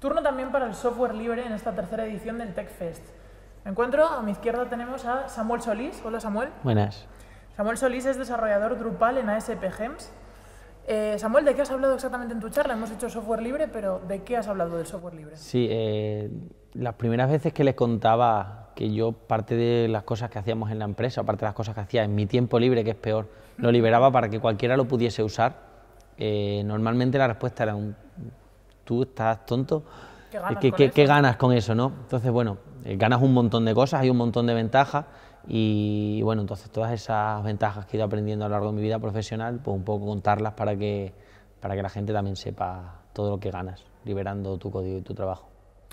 Turno también para el software libre en esta tercera edición del TechFest. Me encuentro, a mi izquierda tenemos a Samuel Solís. Hola Samuel. Buenas. Samuel Solís es desarrollador Drupal en ASP Gems. Eh, Samuel, ¿de qué has hablado exactamente en tu charla? Hemos hecho software libre, pero ¿de qué has hablado del software libre? Sí, eh, las primeras veces que les contaba que yo parte de las cosas que hacíamos en la empresa, parte de las cosas que hacía en mi tiempo libre, que es peor, lo liberaba para que cualquiera lo pudiese usar. Eh, normalmente la respuesta era un tú estás tonto. ¿Qué eh, ganas, ¿Qué, qué, ganas con eso? no? Entonces, bueno, eh, ganas un montón de cosas, hay un montón de ventajas y, bueno, entonces todas esas ventajas que he ido aprendiendo a lo largo de mi vida profesional, pues un poco contarlas para que, para que la gente también sepa todo lo que ganas, liberando tu código y tu trabajo.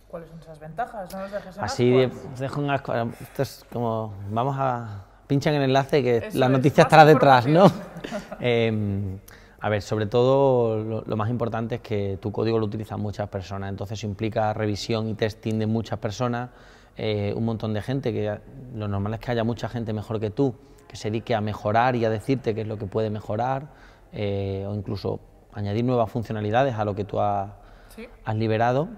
¿Cuáles son esas ventajas? ¿No dejes Así, dejo unas Esto es como, vamos a... pinchar en el enlace que la noticia estará detrás, ¿no? A ver, sobre todo lo, más importante es que tu código lo utilizan muchas personas, entonces implica revisión y testing de muchas personas, eh, un montón de gente, que lo normal es que haya mucha gente mejor que tú, que se dedique a mejorar y a decirte qué es lo que puede mejorar, eh, o incluso añadir nuevas funcionalidades a lo que tú has, liberado.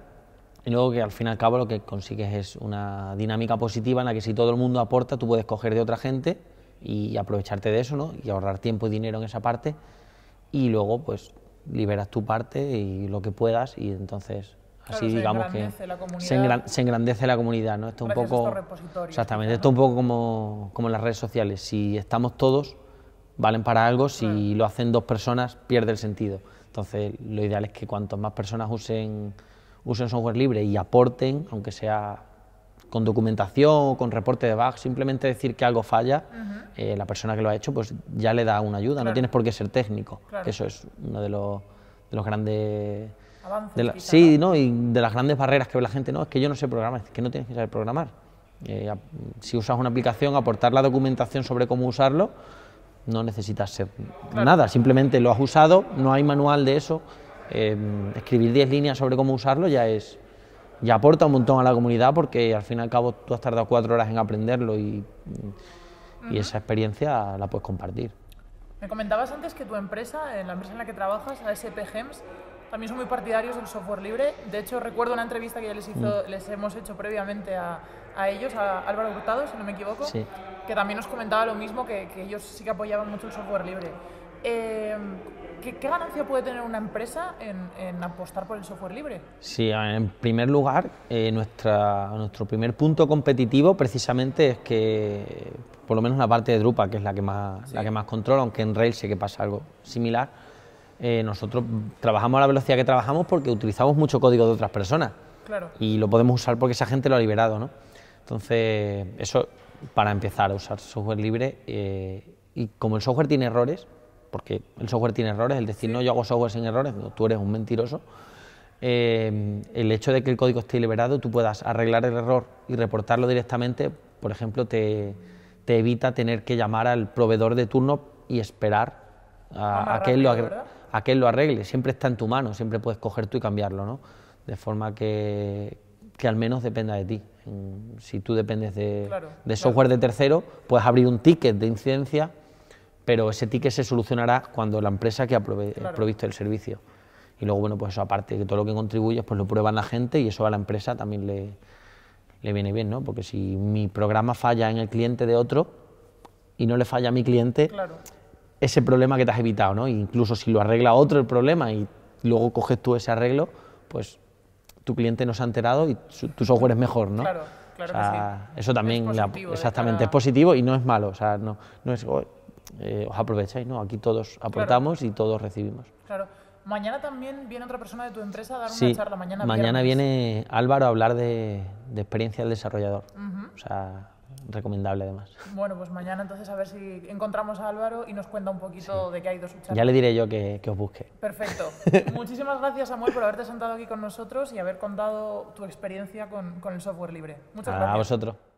Y luego que al fin y al cabo lo que consigues es una dinámica positiva en la que si todo el mundo aporta, tú puedes coger de otra gente y aprovecharte de eso, ¿no? Y ahorrar tiempo y dinero en esa parte y luego pues liberas tu parte y lo que puedas y entonces así digamos que se, engrandece la comunidad, ¿no? Esto un poco exactamente, esto un poco como, en las redes sociales, si estamos todos valen para algo, si lo hacen dos personas pierde el sentido. Entonces, lo ideal es que cuantas más personas usen usen software libre y aporten, aunque sea con documentación, con reporte de bug, simplemente decir que algo falla, eh, la persona que lo ha hecho pues ya le da una ayuda, no tienes por qué ser técnico, eso es uno de los, grandes... Avances, sí, ¿no? y de las grandes barreras que ve la gente, no, es que yo no sé programar, es que no tienes que saber programar. Eh, si usas una aplicación, aportar la documentación sobre cómo usarlo, no necesitas ser nada, simplemente lo has usado, no hay manual de eso, eh, escribir 10 líneas sobre cómo usarlo ya es y aporta un montón a la comunidad porque al fin y al cabo tú has tardado cuatro horas en aprenderlo y, esa experiencia la puedes compartir. Me comentabas antes que tu empresa, la empresa en la que trabajas, ASP Gems, también son muy partidarios del software libre. De hecho, recuerdo una entrevista que ya les, hizo, mm. les hemos hecho previamente a, ellos, a Álvaro Hurtado, si no me equivoco, que también nos comentaba lo mismo, que, que ellos sí que apoyaban mucho el software libre. Em, ¿qué, ganancia puede tener una empresa en, apostar por el software libre? Sí, en primer lugar, eh, nuestra, nuestro primer punto competitivo precisamente es que, por lo menos la parte de Drupal, que es la que más, la que más controla, aunque en Rails sí que pasa algo similar, eh, nosotros trabajamos a la velocidad que trabajamos porque utilizamos mucho código de otras personas. Y lo podemos usar porque esa gente lo ha liberado, ¿no? Entonces, eso para empezar a usar software libre. Eh, y como el software tiene errores, porque el software tiene errores, el decir no, yo hago software sin errores, tú eres un mentiroso. Eh, el hecho de que el código esté liberado, tú puedas arreglar el error y reportarlo directamente, por ejemplo, te, evita tener que llamar al proveedor de turno y esperar a, que él lo arregle, Siempre está en tu mano, siempre puedes coger tú y cambiarlo, ¿no? De forma que, al menos dependa de ti. Si tú dependes de, software de tercero, puedes abrir un ticket de incidencia pero ese ticket se solucionará cuando la empresa que ha eh, provisto el servicio. Y luego, bueno, pues eso aparte, que todo lo que contribuyes, pues lo prueban la gente y eso a la empresa también le, viene bien, ¿no? Porque si mi programa falla en el cliente de otro y no le falla a mi cliente, claro. ese problema que te has evitado, ¿no? incluso si lo arregla otro el problema y luego coges tú ese arreglo, pues tu cliente no se ha enterado y tu software es mejor, ¿no? Claro. Claro que sí. Eso también, exactamente, es positivo y no es malo. O sea, no, es, eh, os aprovecháis, ¿no? Aquí todos aportamos y todos recibimos. Claro. Mañana también viene otra persona de tu empresa a dar una charla. Mañana, mañana viene Álvaro a hablar de, experiencia del desarrollador. O sea, recomendable además. Bueno, pues mañana entonces a ver si encontramos a Álvaro y nos cuenta un poquito de qué ha ido su charla. Ya le diré yo que, os busque. Perfecto. Muchísimas gracias, Samuel, por haberte sentado aquí con nosotros y haber contado tu experiencia con, el software libre. Muchas gracias. A vosotros.